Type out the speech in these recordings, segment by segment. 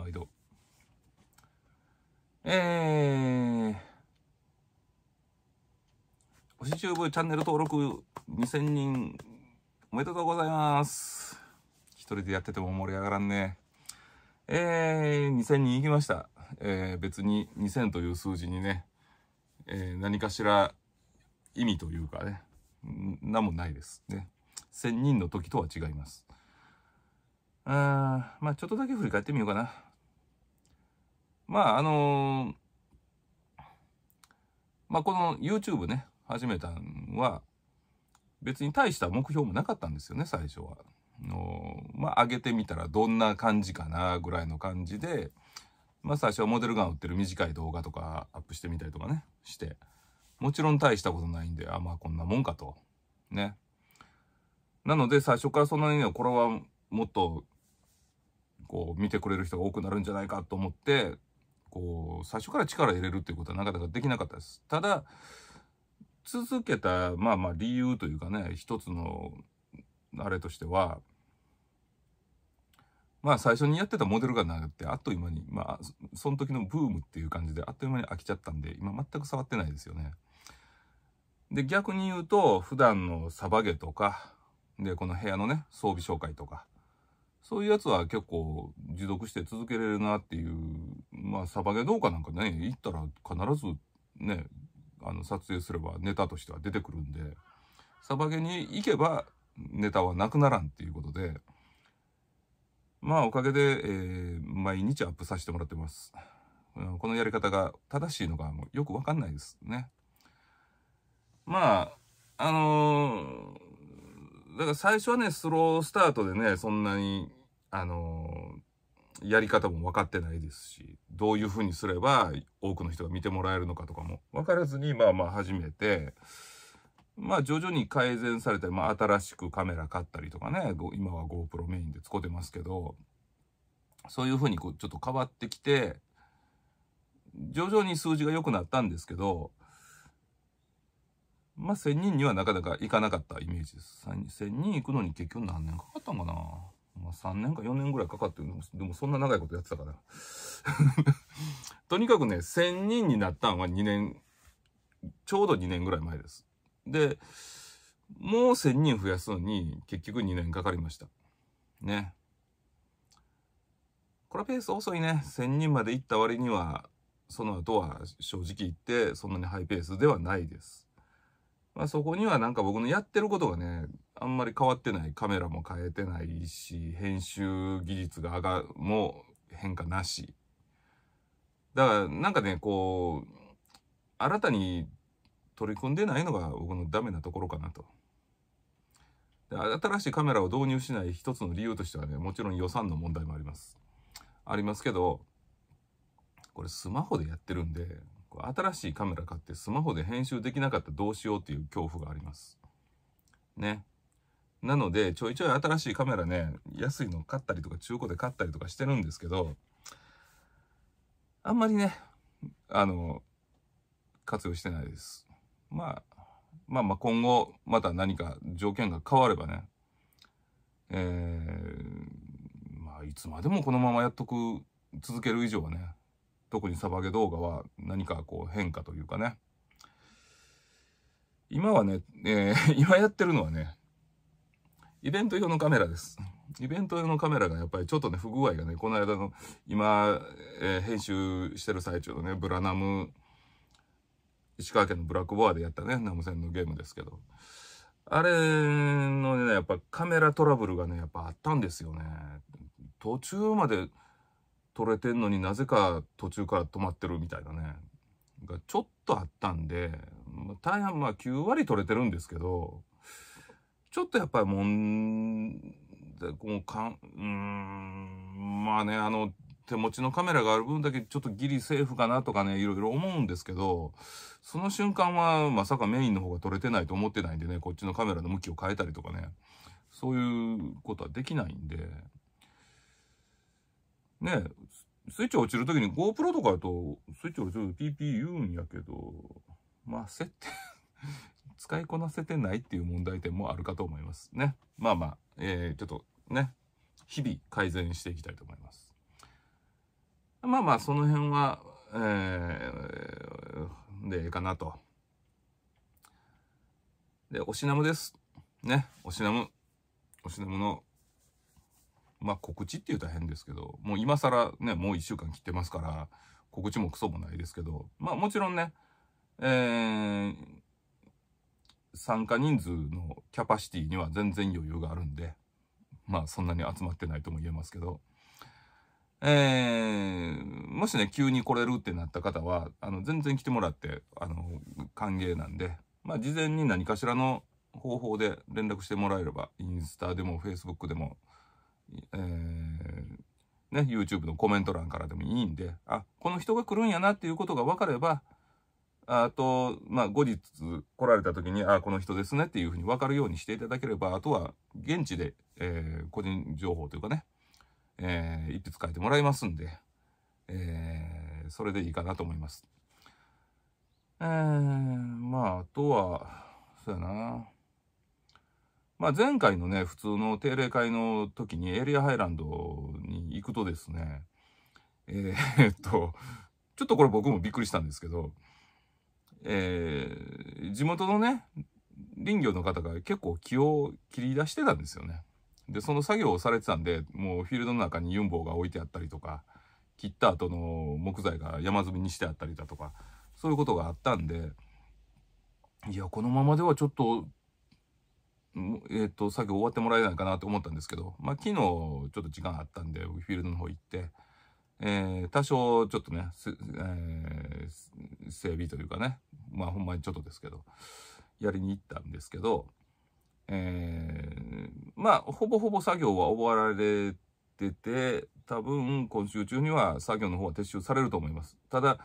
毎度。えー、おしちゅうぶチャンネル登録2000人おめでとうございます。一人でやってても盛り上がらんね。えー、2000人行きました。えー、別に2000という数字にね、えー、何かしら意味というかね、何もないですね。1000人の時とは違います。あーまあちょっとだけ振り返ってみようかな。まあ、あのー、まあ、この YouTube ね、始めたんは、別に大した目標もなかったんですよね、最初は。のまあ、上げてみたらどんな感じかな、ぐらいの感じで、まあ、最初はモデルガン売ってる短い動画とかアップしてみたりとかね、して、もちろん大したことないんで、あ、まあ、こんなもんかと。ね。なので、最初からそんなにね、これはもっと、こう、見てくれる人が多くなるんじゃないかと思って、こう、最初から力入れるっていうことはなかなかできなかったです。ただ、続けた、まあまあ理由というかね、一つの、あれとしては、まあ最初にやってたモデルがなくて、あっという間に、まあ、その時のブームっていう感じで、あっという間に飽きちゃったんで、今全く触ってないですよね。で、逆に言うと、普段のサバゲとか、で、この部屋のね、装備紹介とか、そういうやつは結構持続して続けれるなっていう、まあ、サバゲうかなんかね、行ったら必ずね、あの、撮影すればネタとしては出てくるんで、サバゲに行けばネタはなくならんっていうことで、まあ、おかげで、えー、毎日アップさせてもらってます。このやり方が正しいのかもよくわかんないですね。まあ、あのだから最初はね、スロースタートでね、そんなに、あのー、やり方も分かってないですし、どういう風にすれば多くの人が見てもらえるのかとかも分からずに、まあまあ始めて、まあ徐々に改善されたまあ新しくカメラ買ったりとかね、今は GoPro メインで使ってますけど、そういう風にこうちょっと変わってきて、徐々に数字が良くなったんですけど、まあ、1000人にはなかなか行かなかったイメージです。1000人行くのに結局何年かかったんかなまあ、3年か4年ぐらいかかってるのでもそんな長いことやってたから。とにかくね、1000人になったんは2年、ちょうど2年ぐらい前です。で、もう1000人増やすのに結局2年かかりました。ね。これはペース遅いね。1000人まで行った割には、その後は正直言ってそんなにハイペースではないです。まあ、そこにはなんか僕のやってることがね、あんまり変わってない。カメラも変えてないし、編集技術が上が、も変化なし。だから、なんかね、こう、新たに取り組んでないのが僕のダメなところかなと。新しいカメラを導入しない一つの理由としてはね、もちろん予算の問題もあります。ありますけど、これスマホでやってるんで、新しいカメラ買ってスマホで編集できなかったらどうしようっていう恐怖があります。ね。なので、ちょいちょい新しいカメラね、安いの買ったりとか中古で買ったりとかしてるんですけど、あんまりね、あの、活用してないです。まあ、まあまあ今後、また何か条件が変わればね、えー、まあいつまでもこのままやっとく、続ける以上はね、特にサバゲ動画は何かこう変化というかね。今はね、えー、今やってるのはね、イベント用のカメラです。イベント用のカメラがやっぱりちょっとね、不具合がね、この間の今、えー、編集してる最中のね、ブラナム、石川県のブラックボアでやったね、ナム戦のゲームですけど、あれのね、やっぱカメラトラブルがね、やっぱあったんですよね。途中まで、取れてんのになぜか途中から止まってるみたいなね、がちょっとあったんで、大半まあ9割取れてるんですけど、ちょっとやっぱりもん、こうかん、うん、まあね、あの、手持ちのカメラがある分だけちょっとギリセーフかなとかね、いろいろ思うんですけど、その瞬間はまさかメインの方が撮れてないと思ってないんでね、こっちのカメラの向きを変えたりとかね、そういうことはできないんで、ね、スイッチ落ちるときに GoPro とかやと、スイッチ落ちると PP 言うんやけど、まあ、設定 使いこなせてないっていう問題点もあるかと思いますね。まあまあ、えー、ちょっとね、日々改善していきたいと思います。まあまあ、その辺は、えー、で、ええかなと。で、おしなむです。ね、おしなむ。おしなむのまあ告知って言うと変ですけど、もう今更ね、もう1週間切ってますから、告知もクソもないですけど、まあもちろんね、えー、参加人数のキャパシティには全然余裕があるんで、まあそんなに集まってないとも言えますけど、えー、もしね、急に来れるってなった方は、あの、全然来てもらって、あの、歓迎なんで、まあ事前に何かしらの方法で連絡してもらえれば、インスタでも facebook でも、えーね、YouTube のコメント欄からでもいいんで、あ、この人が来るんやなっていうことが分かれば、あと、まあ、後日来られた時に、あ、この人ですねっていうふうに分かるようにしていただければ、あとは現地で、えー、個人情報というかね、えー、一筆書いてもらいますんで、えー、それでいいかなと思います。えー、まあ、あとは、そうやな。まあ、前回のね、普通の定例会の時にエリアハイランドに行くとですね、えー、っと、ちょっとこれ僕もびっくりしたんですけど、えー、地元のね、林業の方が結構気を切り出してたんですよね。で、その作業をされてたんで、もうフィールドの中にユンボが置いてあったりとか、切った後の木材が山積みにしてあったりだとか、そういうことがあったんで、いや、このままではちょっとえっ、ー、と、作業終わってもらえないかなと思ったんですけど、まあ、昨日ちょっと時間あったんで、フィールドの方行って、えー、多少ちょっとね、えー、整備というかね、まあ、ほんまにちょっとですけど、やりに行ったんですけど、えー、まあ、ほぼほぼ作業は終わられてて、多分今週中には作業の方は撤収されると思います。ただ、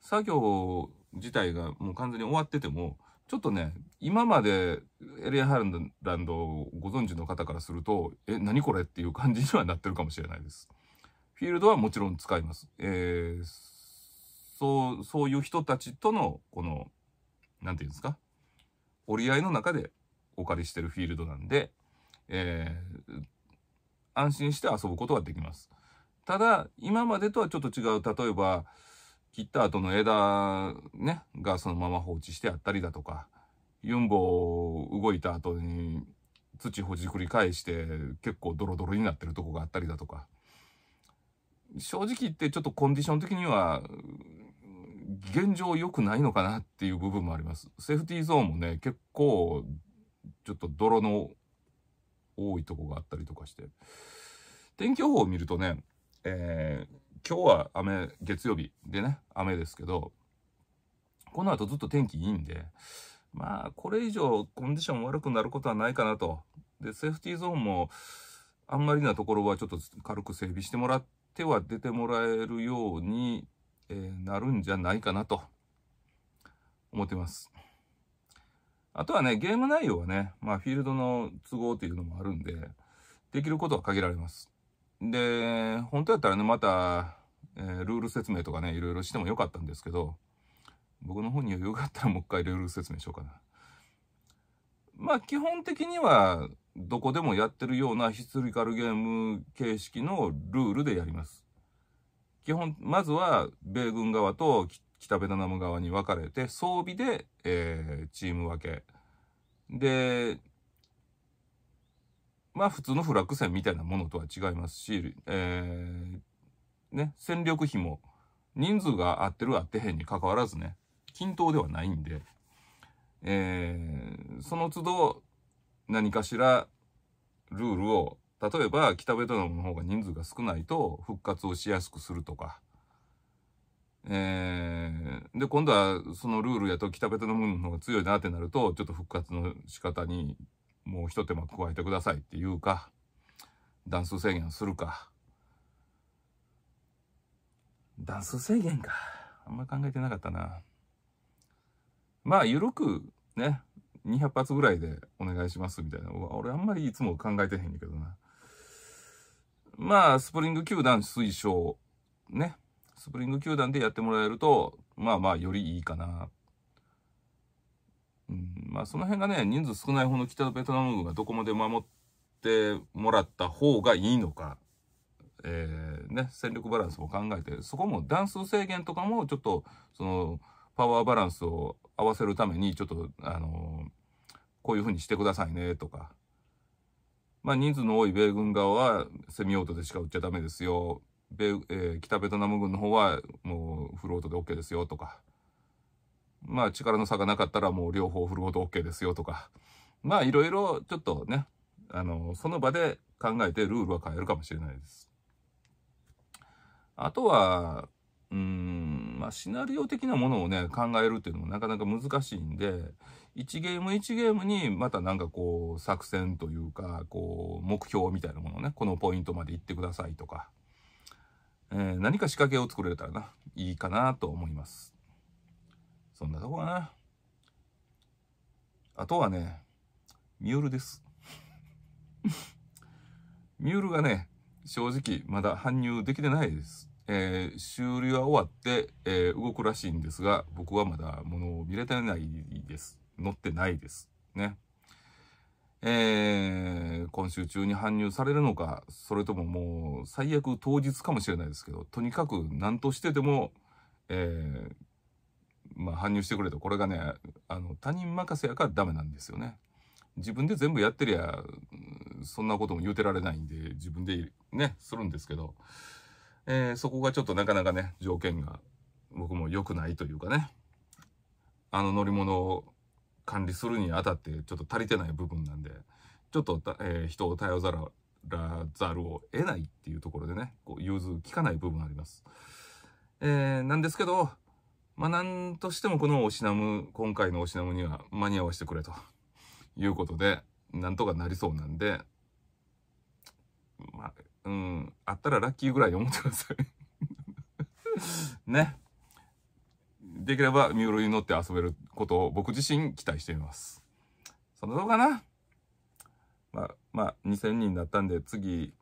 作業自体がもう完全に終わってても、ちょっとね、今までエリアハーランドをご存知の方からすると、え、何これっていう感じにはなってるかもしれないです。フィールドはもちろん使います。えー、そう、そういう人たちとの、この、なんていうんですか、折り合いの中でお借りしてるフィールドなんで、えー、安心して遊ぶことはできます。ただ、今までとはちょっと違う、例えば、切った後の枝、ね、がそのまま放置してあったりだとか、ユンボ動いた後に土ほじくり返して結構ドロドロになってるとこがあったりだとか、正直言ってちょっとコンディション的には現状良くないのかなっていう部分もあります。セーフティーゾーンもね、結構ちょっと泥の多いとこがあったりとかして。天気予報を見るとね、えー今日は雨、月曜日でね、雨ですけど、この後ずっと天気いいんで、まあ、これ以上コンディション悪くなることはないかなと。で、セーフティーゾーンも、あんまりなところはちょっと軽く整備してもらっては出てもらえるように、えー、なるんじゃないかなと思ってます。あとはね、ゲーム内容はね、まあフィールドの都合っていうのもあるんで、できることは限られます。で、本当やったらね、またえー、ルール説明とかね、いろいろしてもよかったんですけど、僕の方に余裕があったらもう一回ルール説明しようかな。まあ基本的にはどこでもやってるようなヒストリカルゲーム形式のルールでやります。基本、まずは米軍側と北ベトナム側に分かれて装備で、えー、チーム分け。で、まあ普通のフラッグ戦みたいなものとは違いますし、えー、ね、戦力費も人数が合ってる合ってへんに関わらずね、均等ではないんで、えー、その都度何かしらルールを、例えば北ベトナムの方が人数が少ないと復活をしやすくするとか、えー、で、今度はそのルールやと北ベトナムの方が強いなってなると、ちょっと復活の仕方にもう一手間加えてくださいっていうか、段数制限するか、ダンス制限か。あんま考えてなかったな。まあ、ゆるく、ね、200発ぐらいでお願いしますみたいな。俺あんまりいつも考えてへんんけどな。まあ、スプリング球団推奨、ね。スプリング球団でやってもらえると、まあまあ、よりいいかな。うん、まあ、その辺がね、人数少ない方の北ベトナム軍がどこまで守ってもらった方がいいのか。えー、ね、戦力バランスも考えて、そこも段数制限とかもちょっと、その、パワーバランスを合わせるために、ちょっと、あのー、こういうふうにしてくださいね、とか。まあ、人数の多い米軍側は、セミオートでしか撃っちゃダメですよ。米、えー、北ベトナム軍の方は、もう、フルオートで OK ですよ、とか。まあ、力の差がなかったら、もう両方フルオート OK ですよ、とか。まあ、いろいろ、ちょっとね、あのー、その場で考えてルールは変えるかもしれないです。あとは、うーん、まあ、シナリオ的なものをね、考えるっていうのもなかなか難しいんで、1ゲーム1ゲームにまたなんかこう、作戦というか、こう、目標みたいなものをね、このポイントまで行ってくださいとか、えー、何か仕掛けを作れたらな、いいかなと思います。そんなとこかな。あとはね、ミュールです。ミュールがね、正直まだ搬入できてないです。えー、修理は終わって、えー、動くらしいんですが、僕はまだ物を見れてないです。乗ってないです。ね。えー、今週中に搬入されるのか、それとももう最悪当日かもしれないですけど、とにかく何としてでも、えまあ、搬入してくれと。これがね、あの、他人任せやからダメなんですよね。自分で全部やってりゃ、そんなことも言うてられないんで、自分でね、するんですけど、えー、そこがちょっとなかなかね、条件が僕も良くないというかね、あの乗り物を管理するにあたってちょっと足りてない部分なんで、ちょっと、えー、人を頼ざらざるを得ないっていうところでね、こう融通きかない部分あります。えー、なんですけど、まあ、なんとしてもこのオシナム、今回のオシナムには間に合わせてくれということで、なんとかなりそうなんで、まあ、うん、あったらラッキーぐらい思ってください ね。できれば、三浦に乗って遊べることを僕自身期待しています。そんなとかな。まあ、まあ、2000人だったんで、次、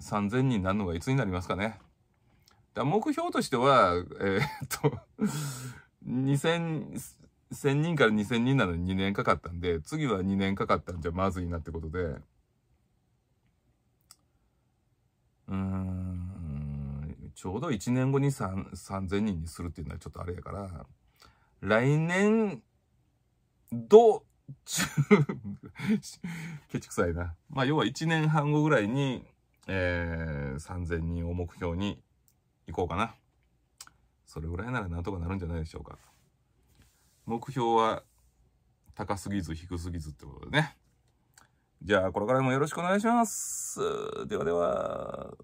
3000人になるのがいつになりますかね。だ目標としては、えー、っと2000、1000人から2000人なのに2年かかったんで、次は2年かかったんじゃまずいなってことで、うん、ちょうど1年後に3000人にするっていうのはちょっとあれやから、来年、度、中ケチくさいな。まあ、要は1年半後ぐらいに、えー、3000人を目標に行こうかな。それぐらいならなんとかなるんじゃないでしょうか。目標は高すぎず低すぎずってことでね。じゃあ、これからもよろしくお願いします。ではでは。